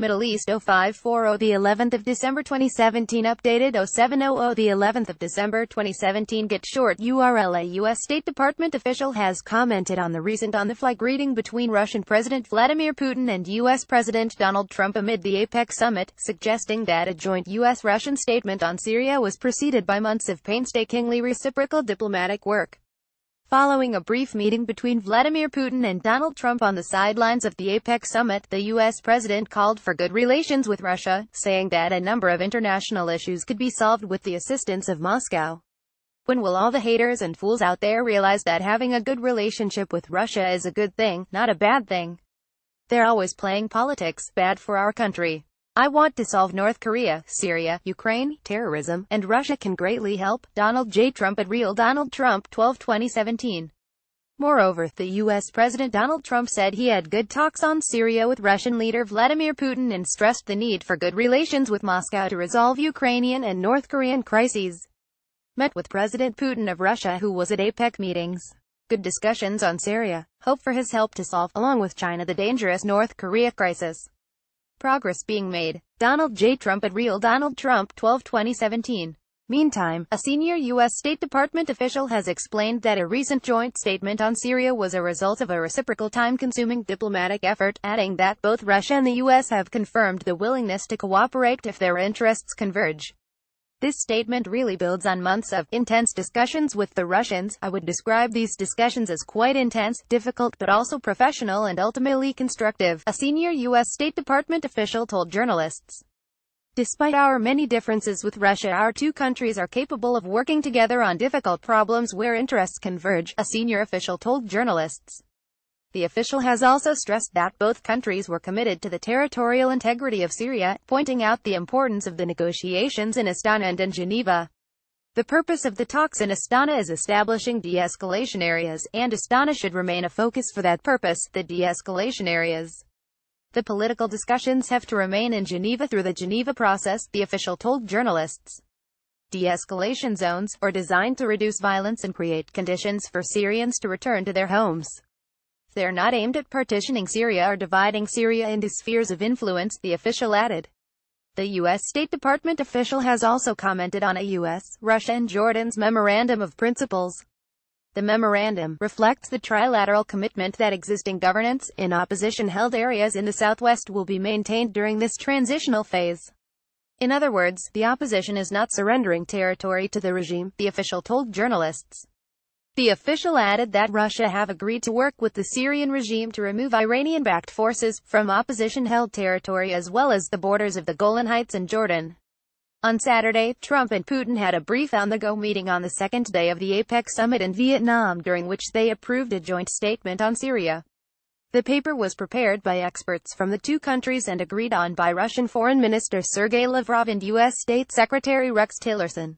Middle East 0540 the 11th of December 2017 updated 0700 the 11th of December 2017 get short URL a US State Department official has commented on the recent on the fly greeting between Russian President Vladimir Putin and US President Donald Trump amid the APEC summit suggesting that a joint US Russian statement on Syria was preceded by months of painstakingly reciprocal diplomatic work Following a brief meeting between Vladimir Putin and Donald Trump on the sidelines of the APEC summit, the U.S. president called for good relations with Russia, saying that a number of international issues could be solved with the assistance of Moscow. When will all the haters and fools out there realize that having a good relationship with Russia is a good thing, not a bad thing? They're always playing politics, bad for our country. I want to solve North Korea, Syria, Ukraine, terrorism, and Russia can greatly help. Donald J. Trump at Real Donald Trump 12 2017. Moreover, the U.S. President Donald Trump said he had good talks on Syria with Russian leader Vladimir Putin and stressed the need for good relations with Moscow to resolve Ukrainian and North Korean crises. Met with President Putin of Russia who was at APEC meetings. Good discussions on Syria. Hope for his help to solve, along with China, the dangerous North Korea crisis. Progress being made. Donald J. Trump at Real Donald Trump 12 2017. Meantime, a senior U.S. State Department official has explained that a recent joint statement on Syria was a result of a reciprocal time-consuming diplomatic effort, adding that both Russia and the U.S. have confirmed the willingness to cooperate if their interests converge. This statement really builds on months of intense discussions with the Russians. I would describe these discussions as quite intense, difficult, but also professional and ultimately constructive, a senior U.S. State Department official told journalists. Despite our many differences with Russia, our two countries are capable of working together on difficult problems where interests converge, a senior official told journalists. The official has also stressed that both countries were committed to the territorial integrity of Syria, pointing out the importance of the negotiations in Astana and in Geneva. The purpose of the talks in Astana is establishing de-escalation areas, and Astana should remain a focus for that purpose, the de-escalation areas. The political discussions have to remain in Geneva through the Geneva process, the official told journalists. De-escalation zones are designed to reduce violence and create conditions for Syrians to return to their homes. They're not aimed at partitioning Syria or dividing Syria into spheres of influence, the official added. The U.S. State Department official has also commented on a U.S., Russia and Jordan's Memorandum of Principles. The memorandum reflects the trilateral commitment that existing governance in opposition-held areas in the southwest will be maintained during this transitional phase. In other words, the opposition is not surrendering territory to the regime, the official told journalists. The official added that Russia have agreed to work with the Syrian regime to remove Iranian-backed forces from opposition-held territory as well as the borders of the Golan Heights and Jordan. On Saturday, Trump and Putin had a brief on-the-go meeting on the second day of the APEC summit in Vietnam during which they approved a joint statement on Syria. The paper was prepared by experts from the two countries and agreed on by Russian Foreign Minister Sergei Lavrov and U.S. State Secretary Rex Tillerson.